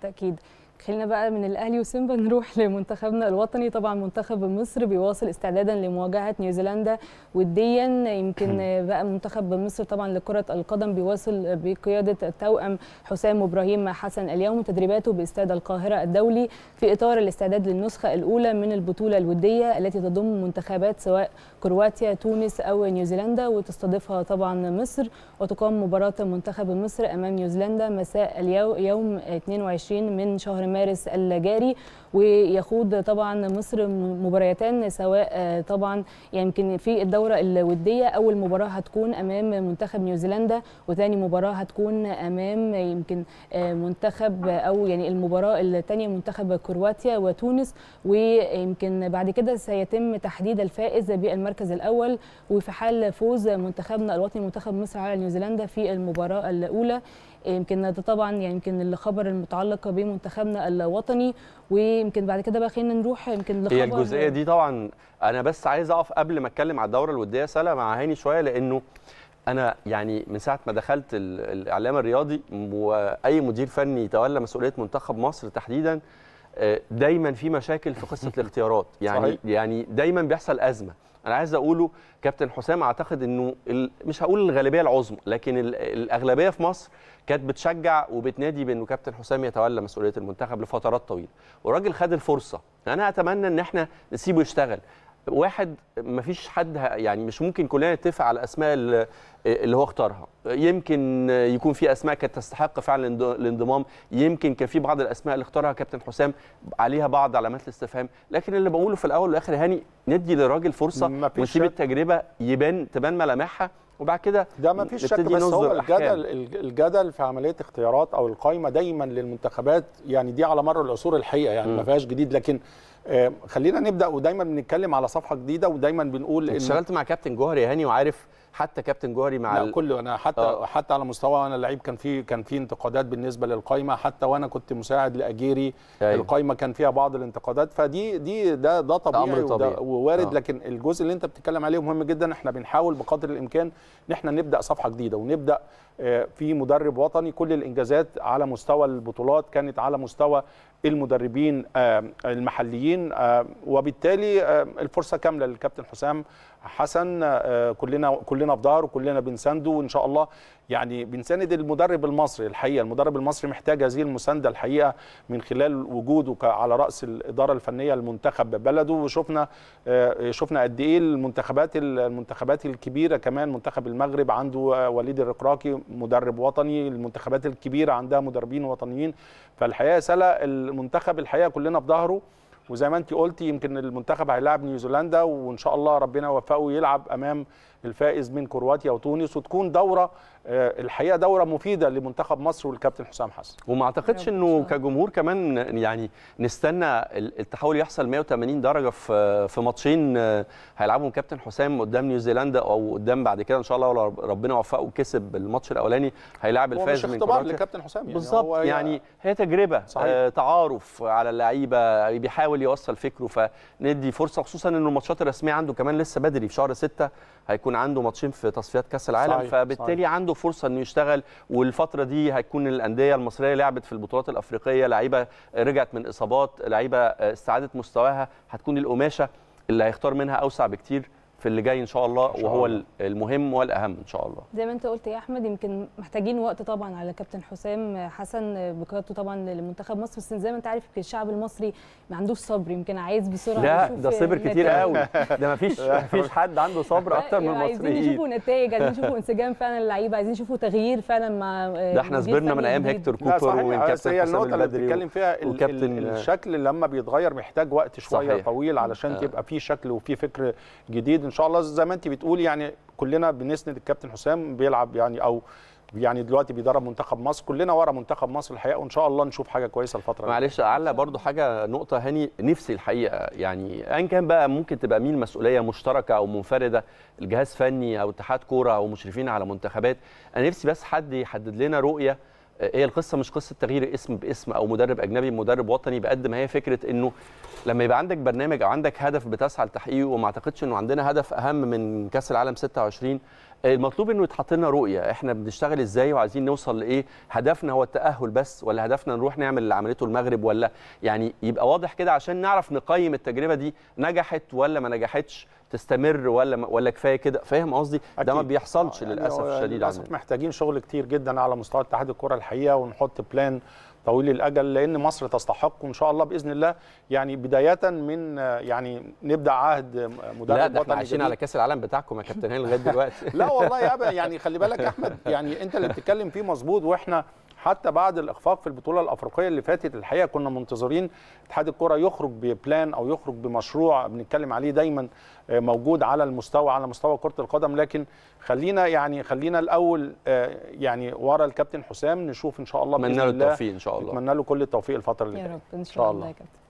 Tá aqui خلينا بقى من الاهلي وسيمبا نروح لمنتخبنا الوطني طبعا منتخب مصر بيواصل استعدادا لمواجهه نيوزيلندا وديا يمكن بقى منتخب مصر طبعا لكره القدم بيواصل بقياده التوأم حسام ابراهيم حسن اليوم تدريباته باستاد القاهره الدولي في اطار الاستعداد للنسخه الاولى من البطوله الوديه التي تضم منتخبات سواء كرواتيا تونس او نيوزيلندا وتستضيفها طبعا مصر وتقام مباراه منتخب مصر امام نيوزيلندا مساء اليوم 22 من شهر مارس الجاري ويخوض طبعا مصر مباريتان سواء آه، طبعا يعني يمكن يعني في الدوره الوديه اول مباراه هتكون امام منتخب نيوزيلندا وثاني مباراه هتكون امام يمكن آه، منتخب او يعني المباراه الثانيه منتخب كرواتيا وتونس ويمكن بعد كده سيتم تحديد الفائز بالمركز الاول وفي حال فوز منتخبنا الوطني منتخب مصر على نيوزيلندا في المباراه الاولى يمكن ده طبعا يعني يمكن الخبر المتعلق بمنتخبنا الوطني ويمكن بعد كده بقى خلينا نروح يمكن لخبر هي الجزئيه دي طبعا انا بس عايز اقف قبل ما اتكلم على الدوره الوديه سلا مع هاني شويه لانه انا يعني من ساعه ما دخلت الاعلام الرياضي واي مدير فني يتولى مسؤوليه منتخب مصر تحديدا دايما في مشاكل في قصه الاختيارات يعني صحيح. يعني دايما بيحصل ازمه انا عايز اقوله كابتن حسام اعتقد انه مش هقول الغالبيه العظمى لكن الاغلبيه في مصر كانت بتشجع وبتنادي بانه كابتن حسام يتولى مسؤوليه المنتخب لفترات طويله والراجل خد الفرصه يعني انا اتمنى ان احنا نسيبه يشتغل واحد مفيش حد يعني مش ممكن كلنا نتفق على الاسماء اللي هو اختارها يمكن يكون في اسماء كانت تستحق فعلا الانضمام يمكن كان في بعض الاسماء اللي اختارها كابتن حسام عليها بعض علامات الاستفهام لكن اللي بقوله في الاول والاخر هاني ندي للراجل فرصه ونسيب التجربه يبان تبان ملامحها وبعد كده ده ما فيش شك بس هو الجدل الجدل في عمليه اختيارات او القائمه دايما للمنتخبات يعني دي على مر العصور الحقيقه يعني ما فيهاش جديد لكن آه، خلينا نبدا ودايما بنتكلم على صفحه جديده ودايما بنقول اشتغلت مع كابتن جوهر هاني وعارف حتى كابتن جوهري مع لا كله انا حتى آه. حتى على مستوى انا اللعيب كان في كان في انتقادات بالنسبه للقايمه حتى وانا كنت مساعد لاجيري أيوه. القايمه كان فيها بعض الانتقادات فدي دي ده ده طبيعي, طبيعي. ووارد آه. لكن الجزء اللي انت بتتكلم عليه مهم جدا احنا بنحاول بقدر الامكان ان احنا نبدا صفحه جديده ونبدا آه، في مدرب وطني كل الانجازات على مستوى البطولات كانت على مستوى المدربين المحليين وبالتالي الفرصه كامله للكابتن حسام حسن آه، كلنا كلنا في ظهره وكلنا بنسانده وان شاء الله يعني بنساند المدرب المصري الحقيقه المدرب المصري محتاج هذه المسانده الحقيقه من خلال وجوده على راس الاداره الفنيه المنتخب بلده وشفنا آه، شفنا قد ايه المنتخبات المنتخبات الكبيره كمان منتخب المغرب عنده وليد الركراكي مدرب وطني المنتخبات الكبيره عندها مدربين وطنيين فالحقيقه سلا المنتخب الحقيقه كلنا في ظهره وزي ما انت قلتي يمكن المنتخب هيلاعب نيوزيلندا وان شاء الله ربنا يوفقه يلعب امام الفائز من كرواتيا وتونس وتكون دوره آه، الحقيقه دوره مفيده لمنتخب مصر والكابتن حسام حسن وما اعتقدش انه كجمهور كمان يعني نستنى التحول يحصل 180 درجه في في ماتشين آه، هيلعبهم كابتن حسام قدام نيوزيلندا او قدام بعد كده ان شاء الله ربنا وفقه وكسب الماتش الاولاني هيلاعب الفائز من كرواتيا لكابتن حسام يعني بالظبط يعني هي تجربه صحيح. آه، تعارف على اللعيبه بيحاول يحاول يوصل فكره فندي فرصه خصوصا ان الماتشات الرسميه عنده كمان لسه بدري في شهر 6 هيكون عنده ماتشين في تصفيات كاس العالم صحيح. فبالتالي صحيح. عنده فرصه انه يشتغل والفتره دي هيكون الانديه المصريه لعبت في البطولات الافريقيه لعيبه رجعت من اصابات لعيبه استعادت مستواها هتكون القماشه اللي هيختار منها اوسع بكتير في اللي جاي ان شاء الله إن شاء وهو الله. المهم والاهم ان شاء الله زي ما انت قلت يا احمد يمكن محتاجين وقت طبعا على كابتن حسام حسن بقيادته طبعا لمنتخب مصر بس زي ما انت عارف الشعب المصري ما عندوش صبر يمكن عايز بسرعه لا ده صبر كتير قوي ده ما فيش ما فيش حد عنده صبر أيوة، اكتر من المصريين عايزين يشوفوا نتائج عايزين يشوفوا انسجام فعلا اللعيبه عايزين يشوفوا تغيير فعلا مع آه، ده احنا صبرنا من ايام هيكتور كوبر وكابتن حسام النقطه اللي بنتكلم فيها الشكل لما بيتغير محتاج وقت شويه طويل علشان آه. تبقى في شكل وفي فكر جديد ان شاء الله زي ما انت بتقول يعني كلنا بنسند الكابتن حسام بيلعب يعني او يعني دلوقتي بيدرب منتخب مصر كلنا ورا منتخب مصر الحقيقه وان شاء الله نشوف حاجه كويسه الفتره دي معلش اعلق برضو حاجه نقطه هاني نفسي الحقيقه يعني ايا كان بقى ممكن تبقى مين مسؤوليه مشتركه او منفرده الجهاز فني او اتحاد كوره او مشرفين على منتخبات انا نفسي بس حد يحدد لنا رؤيه هي القصه مش قصه تغيير اسم باسم او مدرب اجنبي بمدرب وطني بقد ما هي فكره انه لما يبقى عندك برنامج او عندك هدف بتسعى لتحقيقه وما اعتقدش انه عندنا هدف اهم من كاس العالم 26 المطلوب انه يتحط لنا رؤيه احنا بنشتغل ازاي وعايزين نوصل لايه هدفنا هو التاهل بس ولا هدفنا نروح نعمل اللي عملته المغرب ولا يعني يبقى واضح كده عشان نعرف نقيم التجربه دي نجحت ولا ما نجحتش تستمر ولا ولا كفايه كده فاهم قصدي ده ما بيحصلش آه، يعني للاسف الشديد للاسف عندنا. محتاجين شغل كتير جدا على مستوى اتحاد الكره الحقيقه ونحط بلان طويل الاجل لان مصر تستحق وان شاء الله باذن الله يعني بدايه من يعني نبدا عهد مدرب لا ده احنا عايشين على كاس العالم بتاعكم يا كابتن هاني لغايه دلوقتي لا والله يا يعني خلي بالك يا احمد يعني انت اللي بتتكلم فيه مظبوط واحنا حتى بعد الاخفاق في البطوله الافريقيه اللي فاتت الحقيقه كنا منتظرين اتحاد الكره يخرج ببلان او يخرج بمشروع بنتكلم عليه دايما آه، موجود على المستوى على مستوى كره القدم لكن خلينا يعني خلينا الاول آه، يعني ورا الكابتن حسام نشوف ان شاء الله باذن الله نتمنى له التوفيق ان شاء الله نتمنى له كل التوفيق الفتره اللي جايه ان شاء الله, إن شاء الله.